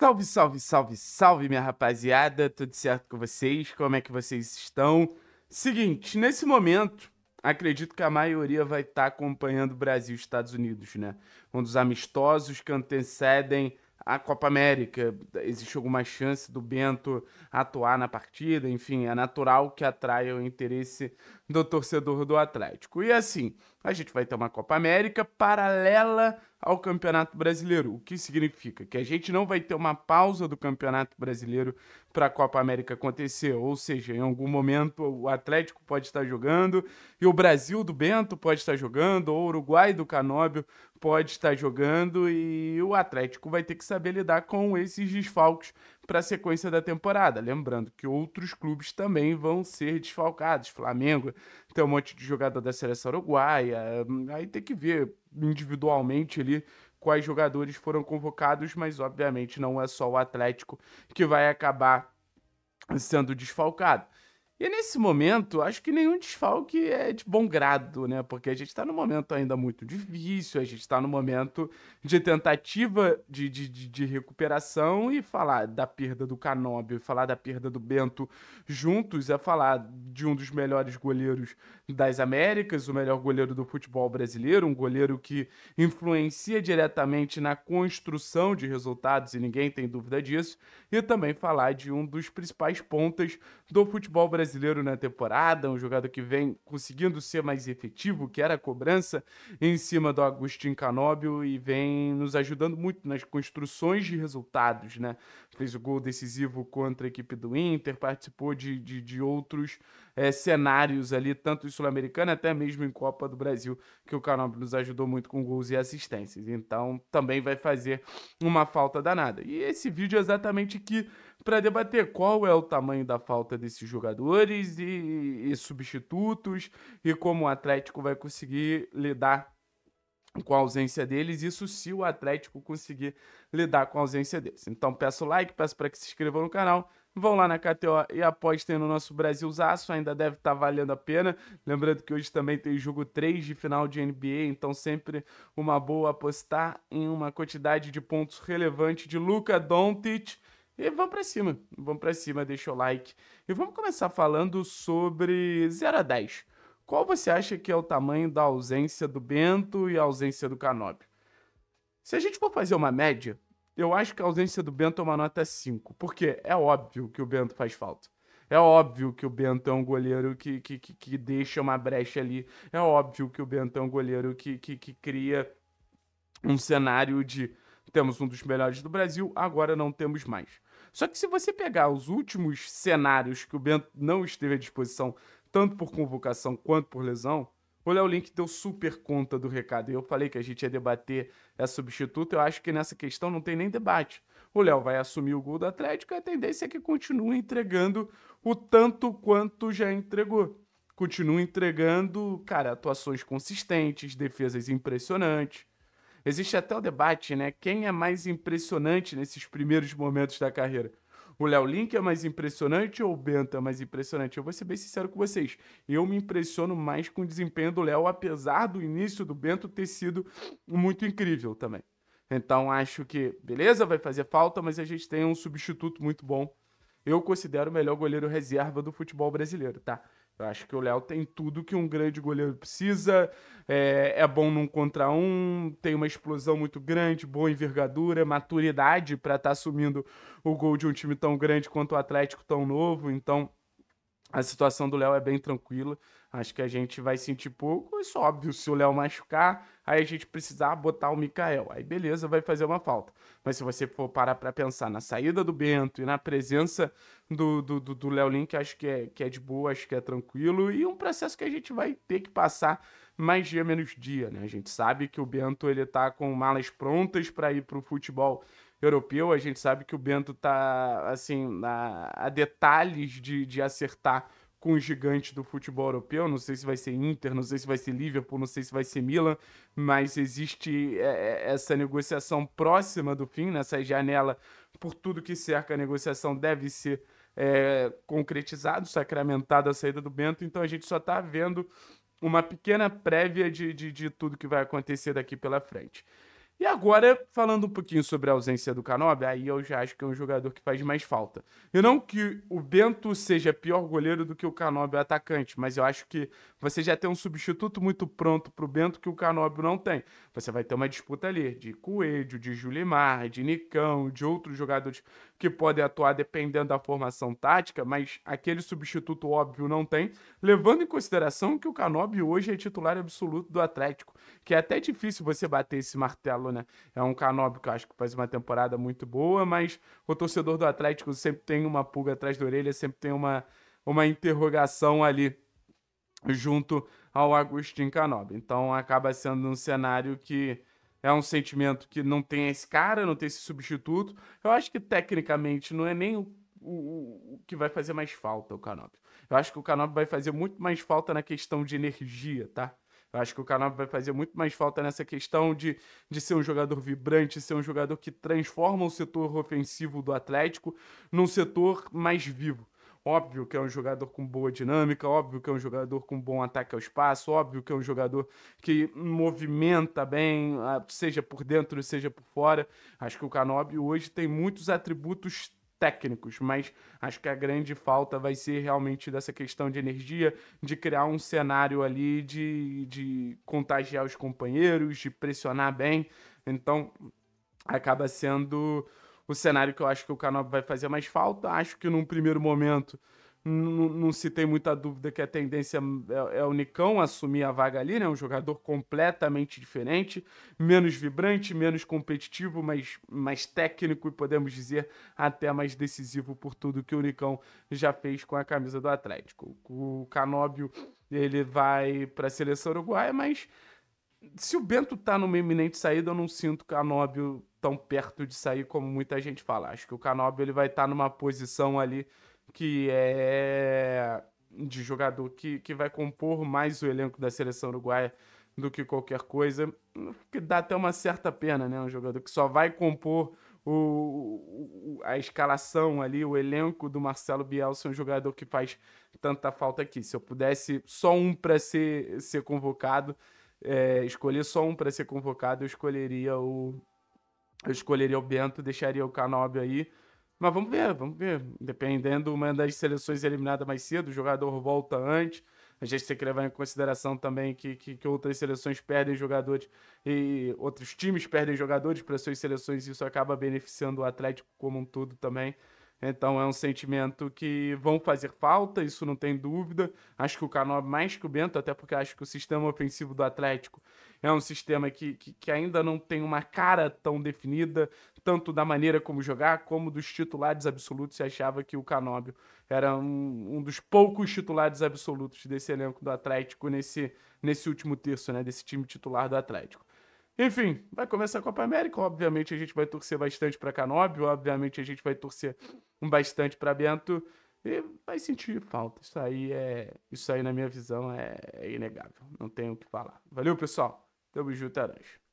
Salve, salve, salve, salve, minha rapaziada. Tudo certo com vocês? Como é que vocês estão? Seguinte, nesse momento, acredito que a maioria vai estar tá acompanhando Brasil e Estados Unidos, né? Um dos amistosos que antecedem a Copa América. Existe alguma chance do Bento atuar na partida? Enfim, é natural que atraia o interesse do torcedor do Atlético. E assim, a gente vai ter uma Copa América paralela ao Campeonato Brasileiro, o que significa que a gente não vai ter uma pausa do Campeonato Brasileiro para a Copa América acontecer, ou seja, em algum momento o Atlético pode estar jogando e o Brasil do Bento pode estar jogando, ou o Uruguai do Canóbio pode estar jogando e o Atlético vai ter que saber lidar com esses desfalques para a sequência da temporada. Lembrando que outros clubes também vão ser desfalcados. Flamengo tem um monte de jogador da seleção uruguaia. Hum, aí tem que ver individualmente ali quais jogadores foram convocados, mas obviamente não é só o Atlético que vai acabar sendo desfalcado. E nesse momento, acho que nenhum desfalque é de bom grado, né? Porque a gente está num momento ainda muito difícil, a gente está num momento de tentativa de, de, de, recuperação e falar da perda do Canóbio, falar da perda do Bento juntos é falar de um dos melhores goleiros das Américas, o melhor goleiro do futebol brasileiro, um goleiro que influencia diretamente na construção de resultados e ninguém tem dúvida disso, e também falar de um dos principais pontas do futebol brasileiro brasileiro na temporada, um jogador que vem conseguindo ser mais efetivo, que era a cobrança em cima do Agustin Canóbio e vem nos ajudando muito nas construções de resultados, né? Fez o gol decisivo contra a equipe do Inter, participou de, de, de outros é, cenários ali, tanto em Sul-Americana, até mesmo em Copa do Brasil, que o Canobio nos ajudou muito com gols e assistências. Então também vai fazer uma falta danada. E esse vídeo é exatamente que para debater qual é o tamanho da falta desses jogadores e, e substitutos e como o Atlético vai conseguir lidar com a ausência deles, isso se o Atlético conseguir lidar com a ausência deles. Então peço like, peço para que se inscreva no canal Vão lá na KTO e apostem no nosso Brasilzaço, ainda deve estar tá valendo a pena. Lembrando que hoje também tem jogo 3 de final de NBA, então sempre uma boa apostar em uma quantidade de pontos relevante de Luca Doncic. E vamos para cima, vamos para cima, deixa o like. E vamos começar falando sobre 0 a 10. Qual você acha que é o tamanho da ausência do Bento e a ausência do Canóbio? Se a gente for fazer uma média, eu acho que a ausência do Bento é uma nota 5, porque é óbvio que o Bento faz falta. É óbvio que o Bento é um goleiro que, que, que, que deixa uma brecha ali. É óbvio que o Bento é um goleiro que, que, que cria um cenário de temos um dos melhores do Brasil, agora não temos mais. Só que se você pegar os últimos cenários que o Bento não esteve à disposição, tanto por convocação quanto por lesão, o Léo Link deu super conta do recado. Eu falei que a gente ia debater essa substituta. Eu acho que nessa questão não tem nem debate. O Léo vai assumir o gol do Atlético e a tendência é que continue entregando o tanto quanto já entregou. Continua entregando, cara, atuações consistentes, defesas impressionantes. Existe até o debate, né? Quem é mais impressionante nesses primeiros momentos da carreira? o Léo Link é mais impressionante ou o Bento tá é mais impressionante? Eu vou ser bem sincero com vocês. Eu me impressiono mais com o desempenho do Léo, apesar do início do Bento ter sido muito incrível também. Então acho que, beleza, vai fazer falta, mas a gente tem um substituto muito bom. Eu considero o melhor goleiro reserva do futebol brasileiro, tá? Eu acho que o Léo tem tudo que um grande goleiro precisa. É, é bom num contra um, tem uma explosão muito grande, boa envergadura, maturidade para estar tá assumindo o gol de um time tão grande quanto o Atlético tão novo. Então, a situação do Léo é bem tranquila. Acho que a gente vai sentir pouco. Isso é óbvio, se o Léo machucar, aí a gente precisar botar o Mikael. Aí beleza, vai fazer uma falta. Mas se você for parar para pensar na saída do Bento e na presença do, do, do, do Léo Link, acho que é, que é de boa, acho que é tranquilo. E um processo que a gente vai ter que passar mais dia menos dia, né? A gente sabe que o Bento ele tá com malas prontas para ir para o futebol europeu. A gente sabe que o Bento tá assim a, a detalhes de, de acertar com o gigante do futebol europeu. Não sei se vai ser Inter, não sei se vai ser Liverpool, não sei se vai ser Milan, mas existe é, é, essa negociação próxima do fim, nessa né? janela, por tudo que cerca a negociação deve ser é, concretizado, sacramentado a saída do Bento, então a gente só está vendo uma pequena prévia de, de, de tudo que vai acontecer daqui pela frente. E agora, falando um pouquinho sobre a ausência do Canobi, aí eu já acho que é um jogador que faz mais falta. E não que o Bento seja pior goleiro do que o Canobi atacante, mas eu acho que você já tem um substituto muito pronto pro Bento que o Canobi não tem. Você vai ter uma disputa ali de Coelho, de Julimar, de Nicão, de outros jogadores que podem atuar dependendo da formação tática, mas aquele substituto óbvio não tem, levando em consideração que o Canobi hoje é titular absoluto do Atlético, que é até difícil você bater esse martelo, né? É um Canobi que eu acho que faz uma temporada muito boa, mas o torcedor do Atlético sempre tem uma pulga atrás da orelha, sempre tem uma, uma interrogação ali junto ao Agostinho Canobi. Então acaba sendo um cenário que é um sentimento que não tem esse cara, não tem esse substituto. Eu acho que tecnicamente não é nem o, o, o que vai fazer mais falta o Canóbio. Eu acho que o Canóbio vai fazer muito mais falta na questão de energia, tá? Eu acho que o Canóbio vai fazer muito mais falta nessa questão de, de ser um jogador vibrante, ser um jogador que transforma o setor ofensivo do Atlético num setor mais vivo. Óbvio que é um jogador com boa dinâmica, óbvio que é um jogador com bom ataque ao espaço, óbvio que é um jogador que movimenta bem, ah, seja por dentro, seja por fora. Acho que o Canobi hoje tem muitos atributos técnicos, mas acho que a grande falta vai ser realmente dessa questão de energia, de criar um cenário ali, de, de contagiar os companheiros, de pressionar bem. Então, acaba sendo o cenário que eu acho que o Canop vai fazer mais falta. Acho que num primeiro momento não se tem muita dúvida que a tendência é, é, o Nicão assumir a vaga ali, né? Um jogador completamente diferente, menos vibrante, menos competitivo, mas mais técnico e podemos dizer até mais decisivo por tudo que o Nicão já fez com a camisa do Atlético. O Canóbio ele vai para a seleção uruguaia, mas se o Bento tá numa iminente saída, eu não sinto o Canóbio tão perto de sair como muita gente fala. Acho que o Canóbio ele vai estar tá numa posição ali que é de jogador que, que vai compor mais o elenco da seleção uruguaia do que qualquer coisa, que dá até uma certa pena, né? Um jogador que só vai compor o, a escalação ali, o elenco do Marcelo Bielsa, um jogador que faz tanta falta aqui. Se eu pudesse só um para ser, ser convocado, é, escolher só um para ser convocado, eu escolheria o. Eu escolheria o Bento, deixaria o Canobi aí. Mas vamos ver, vamos ver. Dependendo, uma das seleções eliminada mais cedo, o jogador volta antes. A gente tem que levar em consideração também que, que, que outras seleções perdem jogadores e outros times perdem jogadores para suas seleções e isso acaba beneficiando o Atlético como um todo também. Então é um sentimento que vão fazer falta, isso não tem dúvida. Acho que o Cano é mais que o Bento, até porque acho que o sistema ofensivo do Atlético é um sistema que, que, que, ainda não tem uma cara tão definida, tanto da maneira como jogar, como dos titulares absolutos. Se achava que o Canóbio era um, um, dos poucos titulares absolutos desse elenco do Atlético nesse, nesse último terço, né? Desse time titular do Atlético. Enfim, vai começar a Copa América. Obviamente a gente vai torcer bastante para Canóbio, obviamente a gente vai torcer bastante para Bento. E vai sentir falta. Isso aí é. Isso aí, na minha visão, é, é inegável. Não tenho o que falar. Valeu, pessoal. Tamo junto, Aranjo. É